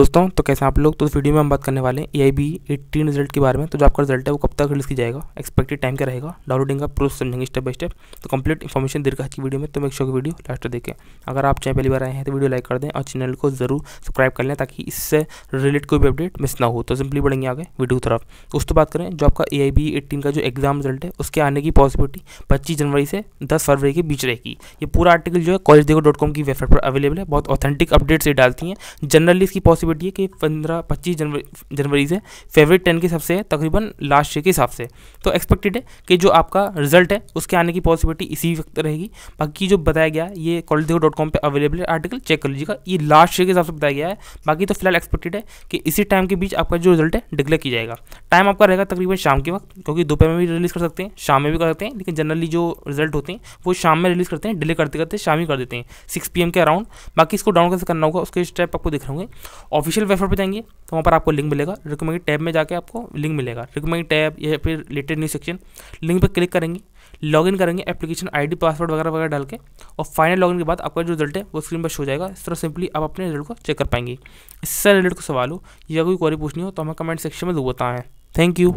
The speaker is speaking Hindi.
दोस्तों तो कैसे आप लोग तो इस वीडियो में हम बात करने वाले हैं A I B eighteen result के बारे में तो जो आपका रिजल्ट है वो कब तक रिलीज किया जाएगा एक्सपेक्टेड टाइम क्या रहेगा डाउनलोडिंग का प्रोसेस समझेंगे स्टेप बाय स्टेप तो कंप्लीट इन्फॉर्मेशन दीर्घ आज की वीडियो में तो मेक श्योर वीडियो लास्ट देखें अगर आप चाहे पहली बार आए हैं तो वीडियो लाइक कर दें और चैनल को जरूर सब्सक्राइब कर लें ताकि इससे रिलेटेड कोई भी अपडेट मिस ना हो तो सिंपली बढ़ेंगे आगे वीडियो तरफ उस तो बात करें जो आपका ए आई बी एट्टीन का जो एग्जाम रिजल्ट है उसके आने की पॉसिबिलिटी पच्चीस जनवरी से दस फरवरी के बीच रहेगी ये पूरा आर्टिकल जो है कॉलेज देखो डॉट कॉम की वेबसाइट पर अवेलेबल है बहुत ऑथेंटिक अपडेट्स ये डालती हैं जनरली इसकी पॉसिबिलिटी है कि पंद्रह पच्चीस जनवरी जनवरी से फेवरेट टेन के हिसाब से तकरीबन लास्ट ईयर के हिसाब से तो एक्सपेक्टेड है कि जो आपका रिजल्ट है उसके आने की पॉसिबिलिटी इसी वक्त रहेगी बाकी जो बताया गया ये कॉलेज देखो डॉट कॉम पर अवेलेबल है आर्टिकल चेक कर लीजिएगा ये लास्ट ईयर के हिसाब से बताया गया है बाकी तो फिलहाल एक्सपेक्टेड है कि इसी टाइम के बीच आपका जो रिजल्ट है डिक्लेयर किया जाएगा टाइम आपका रहेगा तकरीबन शाम के वक्त क्योंकि दोपहर में भी रिलीज़ कर सकते हैं शाम में भी कर सकते हैं लेकिन जनरली जो रिजल्ट होते हैं वो शाम में रिलीज़ करते हैं डिले करते करते शाम ही कर देते हैं सिक्स पी के अराउंड बाकी इसको डाउन कैसे करना होगा उसके स्टेप आपको दिख रहे होंगे ऑफिशियल वेबसाइट पर जाएंगे तो वहाँ पर आपको लिंक मिलेगा रिकमेंड टैब में जाके आपको लिंक मिलेगा रिकमेंड टैब या फिर लेटेड न्यूज सेक्शन लिंक पर क्लिक करेंगे लॉगिन करेंगे एप्लीकेशन आईडी पासवर्ड वगैरह वगैरह डाल के और फाइनल लॉगिन के बाद आपका जो रिजल्ट है वो स्क्रीन पर शो जाएगा इस तरह सिंपली आप अपने रिजल्ट को चेक कर पाएंगे इससे रिलेटेड को सवाल हो या कोई क्वारी पूछनी हो तो हमें कमेंट सेक्शन में जरूर बताएं थैंक यू